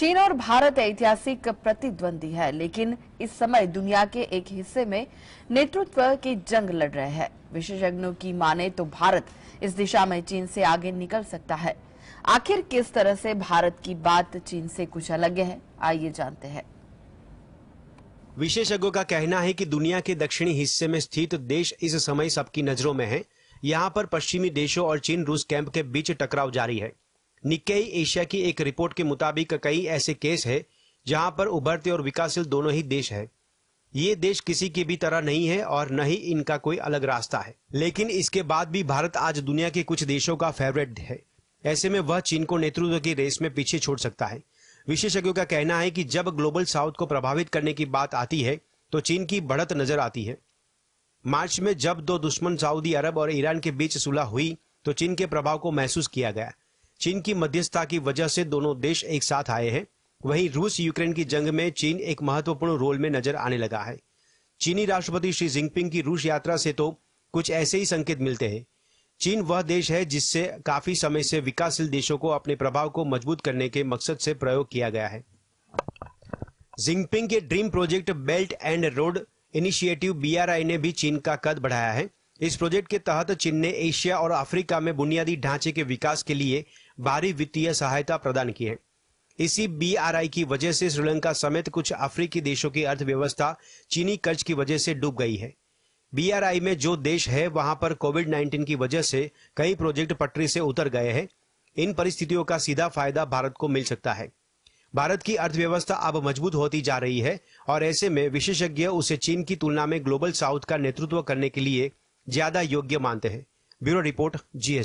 चीन और भारत ऐतिहासिक प्रतिद्वंदी है लेकिन इस समय दुनिया के एक हिस्से में नेतृत्व की जंग लड़ रहे हैं विशेषज्ञों की माने तो भारत इस दिशा में चीन से आगे निकल सकता है आखिर किस तरह से भारत की बात चीन से कुछ अलग है आइए जानते हैं विशेषज्ञों का कहना है कि दुनिया के दक्षिणी हिस्से में स्थित देश इस समय सबकी नजरों में है यहाँ पर पश्चिमी देशों और चीन रूस कैंप के बीच टकराव जारी है निकेई एशिया की एक रिपोर्ट के मुताबिक कई ऐसे केस है जहां पर उभरते और विकासशील दोनों ही देश है ये देश किसी की भी तरह नहीं है और न ही इनका कोई अलग रास्ता है लेकिन इसके बाद भी भारत आज दुनिया के कुछ देशों का फेवरेट है ऐसे में वह चीन को नेतृत्व की रेस में पीछे छोड़ सकता है विशेषज्ञों का कहना है कि जब ग्लोबल साउथ को प्रभावित करने की बात आती है तो चीन की बढ़त नजर आती है मार्च में जब दो दुश्मन सऊदी अरब और ईरान के बीच सुलह हुई तो चीन के प्रभाव को महसूस किया गया चीन की मध्यस्थता की वजह से दोनों देश एक साथ आए हैं वहीं रूस यूक्रेन की जंग में चीन एक महत्वपूर्ण रोल में नजर आने लगा है चीनी राष्ट्रपति शी जिनपिंग की रूस यात्रा से तो कुछ ऐसे ही संकेत मिलते हैं चीन वह देश है जिससे काफी समय से विकासशील देशों को अपने प्रभाव को मजबूत करने के मकसद से प्रयोग किया गया है जिंगपिंग के dream project belt and road initiative BRI ने भी चीन का कद बढ़ाया है इस प्रोजेक्ट के तहत चीन ने एशिया और अफ्रीका में बुनियादी ढांचे के विकास के लिए भारी वित्तीय सहायता प्रदान की है इसी बीआरआई की वजह से श्रीलंका समेत कुछ अफ्रीकी देशों की अर्थव्यवस्था चीनी कर्ज की वजह से डूब गई है बीआरआई में जो देश है वहां पर कोविड 19 की वजह से कई प्रोजेक्ट पटरी से उतर गए हैं इन परिस्थितियों का सीधा फायदा भारत को मिल सकता है भारत की अर्थव्यवस्था अब मजबूत होती जा रही है और ऐसे में विशेषज्ञ उसे चीन की तुलना में ग्लोबल साउथ का नेतृत्व करने के लिए ज्यादा योग्य मानते हैं ब्यूरो रिपोर्ट जीएस